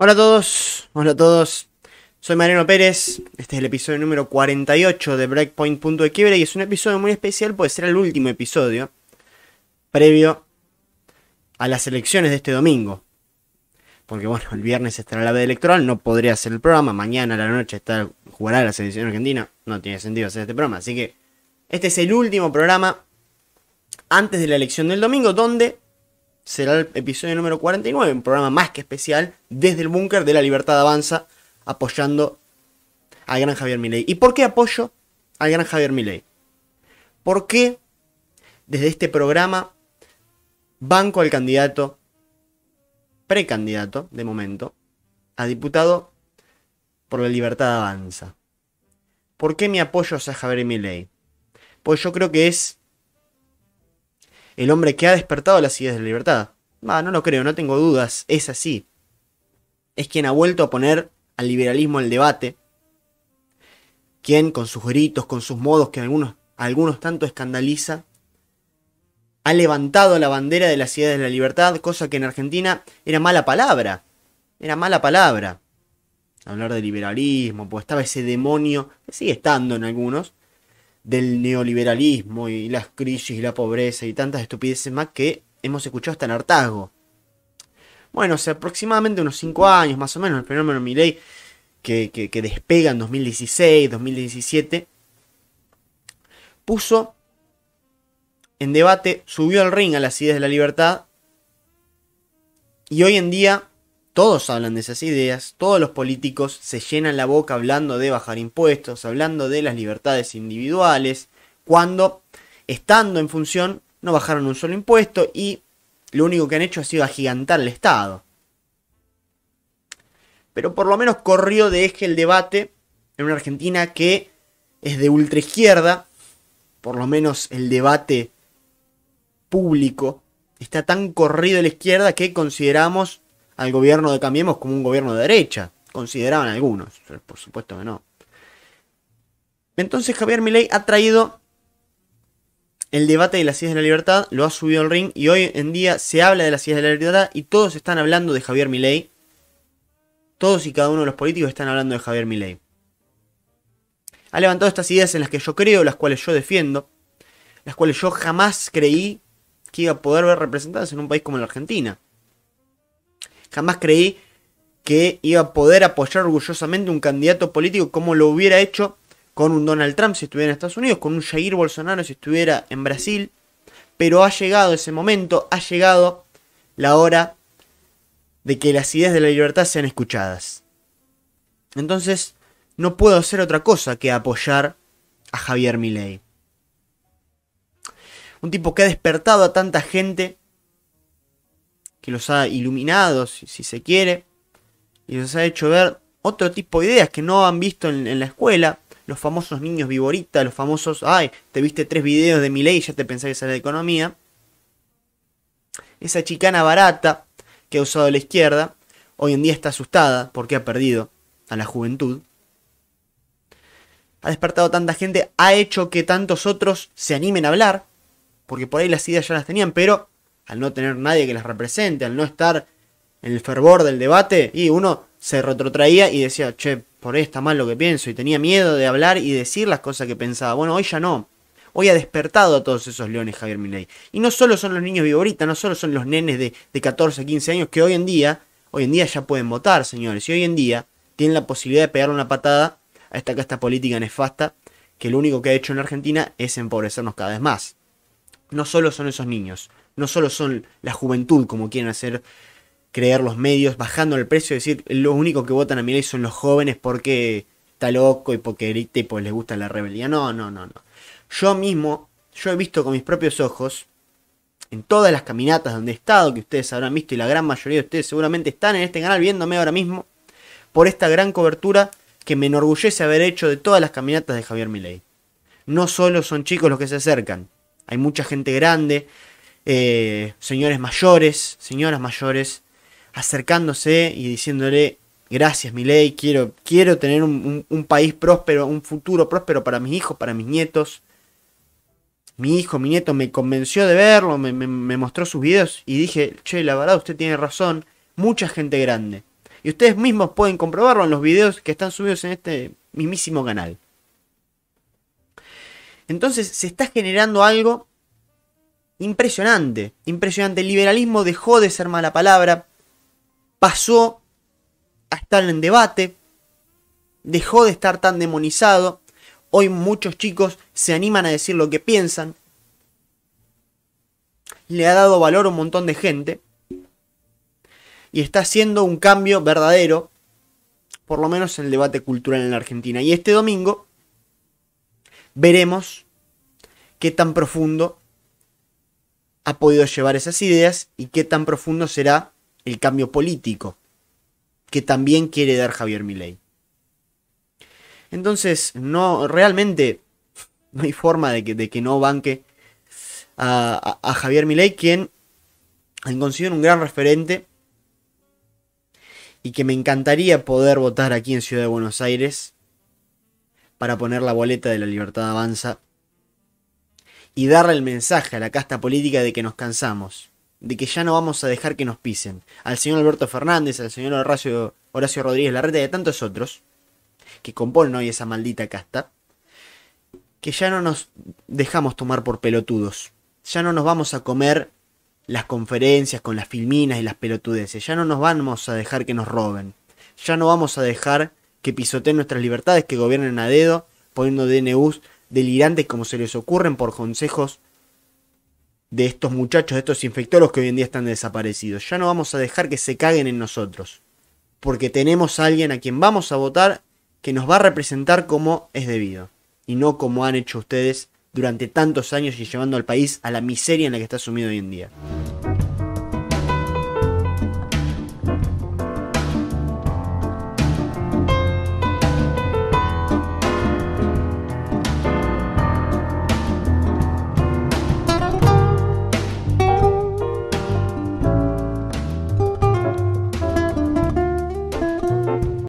Hola a todos, hola a todos. Soy Mariano Pérez. Este es el episodio número 48 de Breakpoint Quiebre y es un episodio muy especial, puede ser el último episodio previo a las elecciones de este domingo. Porque bueno, el viernes estará la veda electoral, no podría hacer el programa. Mañana a la noche está, jugará la selección argentina. No tiene sentido hacer este programa. Así que este es el último programa antes de la elección del domingo, donde será el episodio número 49, un programa más que especial desde el búnker de la libertad avanza, apoyando al gran Javier Milei. ¿Y por qué apoyo al gran Javier Milei? qué desde este programa banco al candidato, precandidato de momento, a diputado por la libertad avanza? ¿Por qué mi apoyo a Javier Milei? Pues yo creo que es el hombre que ha despertado las ideas de la libertad. no lo creo, no tengo dudas, es así. Es quien ha vuelto a poner al liberalismo el debate, quien con sus gritos, con sus modos que algunos, algunos tanto escandaliza, ha levantado la bandera de las ideas de la libertad, cosa que en Argentina era mala palabra, era mala palabra. Hablar de liberalismo, pues estaba ese demonio, que sigue estando en algunos, del neoliberalismo y las crisis y la pobreza y tantas estupideces más que hemos escuchado hasta en hartazgo. Bueno, hace aproximadamente unos 5 años más o menos, el fenómeno Milley que, que, que despega en 2016, 2017, puso en debate, subió al ring a las ideas de la libertad y hoy en día todos hablan de esas ideas, todos los políticos se llenan la boca hablando de bajar impuestos, hablando de las libertades individuales, cuando, estando en función, no bajaron un solo impuesto y lo único que han hecho ha sido agigantar el Estado. Pero por lo menos corrió de eje el debate en una Argentina que es de ultraizquierda, por lo menos el debate público está tan corrido a la izquierda que consideramos al gobierno de Cambiemos como un gobierno de derecha. Consideraban algunos, por supuesto que no. Entonces Javier Milei ha traído el debate de las ideas de la libertad, lo ha subido al ring y hoy en día se habla de las ideas de la libertad y todos están hablando de Javier Milei. Todos y cada uno de los políticos están hablando de Javier Milei. Ha levantado estas ideas en las que yo creo, las cuales yo defiendo, las cuales yo jamás creí que iba a poder ver representadas en un país como la Argentina. Jamás creí que iba a poder apoyar orgullosamente un candidato político como lo hubiera hecho con un Donald Trump si estuviera en Estados Unidos, con un Jair Bolsonaro si estuviera en Brasil. Pero ha llegado ese momento, ha llegado la hora de que las ideas de la libertad sean escuchadas. Entonces, no puedo hacer otra cosa que apoyar a Javier Milei. Un tipo que ha despertado a tanta gente que los ha iluminado, si, se quiere, y los ha hecho ver otro tipo de ideas que no han visto en, la escuela. Los famosos niños viboritas, los famosos, ay, te viste tres videos de mi ley y ya te pensás que era de economía. Esa chicana barata que ha usado la izquierda, hoy en día está asustada porque ha perdido a la juventud. Ha despertado tanta gente, ha hecho que tantos otros se animen a hablar, porque por ahí las ideas ya las tenían, pero al no tener nadie que las represente, al no estar en el fervor del debate, y uno se retrotraía y decía, che, por ahí está mal lo que pienso, y tenía miedo de hablar y decir las cosas que pensaba. Bueno, hoy ya no. Hoy ha despertado a todos esos leones Javier Milei. Y no solo son los niños vivoritas... no solo son los nenes de, de 14, 15 años que hoy en día, hoy en día ya pueden votar, señores. Y hoy en día tienen la posibilidad de pegar una patada a esta casta política nefasta que lo único que ha hecho en Argentina es empobrecernos cada vez más. No solo son esos niños, no solo son la juventud, como quieren hacer creer los medios, bajando el precio, decir, lo único que votan a Milei son los jóvenes porque está loco y porque grita y porque les gusta la rebeldía. No, no, no, no. Yo mismo, yo he visto con mis propios ojos, en todas las caminatas donde he estado, que ustedes habrán visto y la gran mayoría de ustedes seguramente están en este canal viéndome ahora mismo, por esta gran cobertura que me enorgullece haber hecho de todas las caminatas de Javier Milei. No solo son chicos los que se acercan, hay mucha gente grande, eh, señores mayores, señoras mayores, acercándose y diciéndole, gracias mi ley, quiero, quiero tener un, país próspero, un futuro próspero para mis hijos, para mis nietos. Mi hijo, mi nieto me convenció de verlo, me, me mostró sus videos y dije, che, la verdad usted tiene razón, mucha gente grande. Y ustedes mismos pueden comprobarlo en los videos que están subidos en este mismísimo canal. Entonces se está generando algo Impresionante, impresionante. El liberalismo dejó de ser mala palabra, pasó a estar en debate, dejó de estar tan demonizado. Hoy muchos chicos se animan a decir lo que piensan. Le ha dado valor a un montón de gente. Y está haciendo un cambio verdadero, por lo menos en el debate cultural en la Argentina. Y este domingo veremos qué tan profundo ha podido llevar esas ideas y qué tan profundo será el cambio político que también quiere dar Javier Milei. Entonces, no, realmente no hay forma de que, de que no banque a, Javier Milei, quien considero un gran referente y que me encantaría poder votar aquí en Ciudad de Buenos Aires para poner la boleta de la libertad avanza y darle el mensaje a la casta política de que nos cansamos, de que ya no vamos a dejar que nos pisen, al señor Alberto Fernández, al señor Horacio, Rodríguez Larreta y a tantos otros que componen hoy esa maldita casta, que ya no nos dejamos tomar por pelotudos, ya no nos vamos a comer las conferencias con las filminas y las pelotudeces, ya no nos vamos a dejar que nos roben, ya no vamos a dejar que pisoteen nuestras libertades, que gobiernen a dedo, poniendo DNUs delirantes como se les ocurren por consejos de estos muchachos, de estos infectoros que hoy en día están desaparecidos. Ya no vamos a dejar que se caguen en nosotros, porque tenemos a alguien a quien vamos a votar que nos va a representar como es debido, y no como han hecho ustedes durante tantos años y llevando al país a la miseria en la que está sumido hoy en día.